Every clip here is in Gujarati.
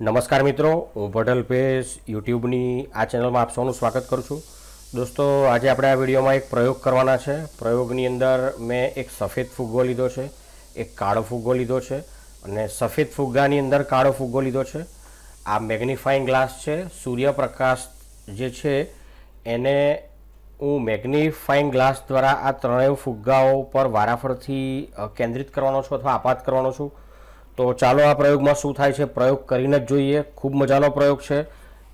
નમસ્કાર મિત્રો હું ભટલ પેશ યુટ્યુબની આ ચેનલમાં આપ સૌનું સ્વાગત કરું છું દોસ્તો આજે આપણે આ વિડીયોમાં એક પ્રયોગ કરવાના છે પ્રયોગની અંદર મેં એક સફેદ ફુગ્ગો લીધો છે એક કાળો ફુગ્ગો લીધો છે અને સફેદ ફુગ્ગાની અંદર કાળો ફુગ્ગો લીધો છે આ મેગ્નિફાઈંગ ગ્લાસ છે સૂર્યપ્રકાશ જે છે એને હું મેગ્નિફાઈંગ ગ્લાસ દ્વારા આ ત્રણેય ફુગ્ગાઓ પર વારાફરથી કેન્દ્રિત કરવાનો છું અથવા આપાત કરવાનો છું તો ચાલો આ પ્રયોગમાં શું થાય છે પ્રયોગ કરીને જ જોઈએ ખૂબ મજાનો પ્રયોગ છે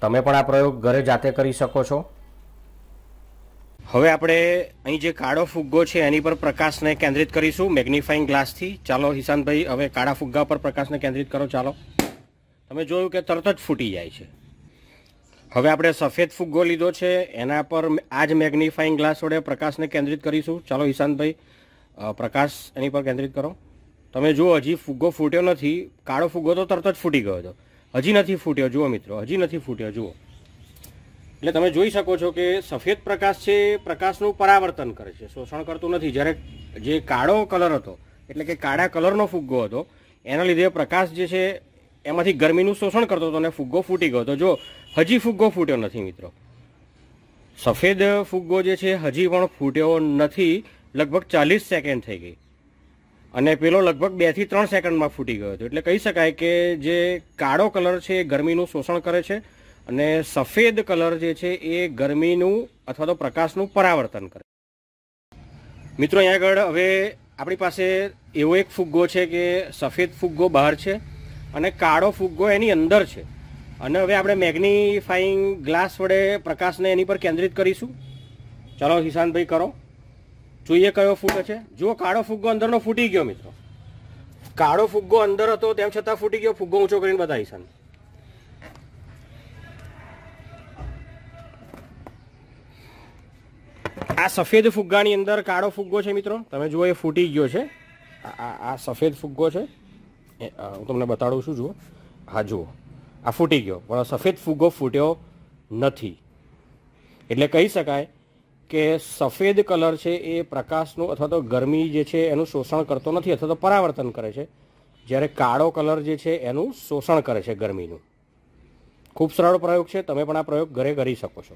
તમે પણ આ પ્રયોગ ઘરે જાતે કરી શકો છો હવે આપણે અહીં જે કાળો ફુગ્ગો છે એની પર પ્રકાશને કેન્દ્રિત કરીશું મેગ્નિફાઇંગ ગ્લાસથી ચાલો હિશાનભાઈ હવે કાળા ફુગ્ગા પર પ્રકાશને કેન્દ્રિત કરો ચાલો તમે જોયું કે તરત જ ફૂટી જાય છે હવે આપણે સફેદ ફુગ્ગો લીધો છે એના પર આ જ મેગ્નિફાઇંગ ગ્લાસ વડે પ્રકાશને કેન્દ્રિત કરીશું ચાલો હિશાનભાઈ પ્રકાશ એની પર કેન્દ્રિત કરો તમે જુઓ હજી ફુગ્ગો ફૂટ્યો નથી કાળો ફુગ્ગો તો તરત જ ફૂટી ગયો હતો હજી નથી ફૂટ્યો જુઓ મિત્રો હજી નથી ફૂટ્યો જુઓ એટલે તમે જોઈ શકો છો કે સફેદ પ્રકાશ છે પ્રકાશનું પરાવર્તન કરે છે શોષણ કરતું નથી જ્યારે જે કાળો કલર હતો એટલે કે કાળા કલરનો ફુગ્ગો હતો એના લીધે પ્રકાશ જે છે એમાંથી ગરમીનું શોષણ કરતો હતો અને ફુગ્ગો ફૂટી ગયો હતો જો હજી ફુગ્ગો ફૂટ્યો નથી મિત્રો સફેદ ફુગ્ગો જે છે હજી પણ ફૂટ્યો નથી લગભગ ચાલીસ સેકન્ડ થઈ ગઈ અને પેલો લગભગ બેથી ત્રણ સેકન્ડમાં ફૂટી ગયો હતો એટલે કહી શકાય કે જે કાળો કલર છે એ ગરમીનું શોષણ કરે છે અને સફેદ કલર જે છે એ ગરમીનું અથવા તો પ્રકાશનું પરાવર્તન કરે મિત્રો અહીંયા આગળ હવે આપણી પાસે એવો એક ફુગ્ગો છે કે સફેદ ફુગ્ગો બહાર છે અને કાળો ફુગ્ગો એની અંદર છે અને હવે આપણે મેગ્નિફાઈંગ ગ્લાસ વડે પ્રકાશને એની પર કેન્દ્રિત કરીશું ચાલો હિશાંતભાઈ કરો જોઈએ કયો ફૂગો છે જુઓ કાળો ફુગ્ગો અંદરનો ફૂટી ગયો મિત્રો કાળો ફુગ્ગો અંદર હતો તેમ છતાં ફૂટી ગયો ફુગ્ગો ઊંચો કરીને બતાવીશ આ સફેદ ફુગ્ગાની અંદર કાળો ફુગ્ગો છે મિત્રો તમે જુઓ એ ફૂટી ગયો છે આ સફેદ ફુગ્ગો છે હું તમને બતાડું છું જુઓ હા જુઓ આ ફૂટી ગયો પણ સફેદ ફુગ્ગો ફૂટ્યો નથી એટલે કહી શકાય કે સફેદ કલર છે એ પ્રકાશનું અથવા તો ગરમી જે છે એનું શોષણ કરતો નથી અથવા તો પરાવર્તન કરે છે જ્યારે કાળો કલર જે છે એનું શોષણ કરે છે ગરમીનું ખૂબ સરળ પ્રયોગ છે તમે પણ આ પ્રયોગ ઘરે કરી શકો છો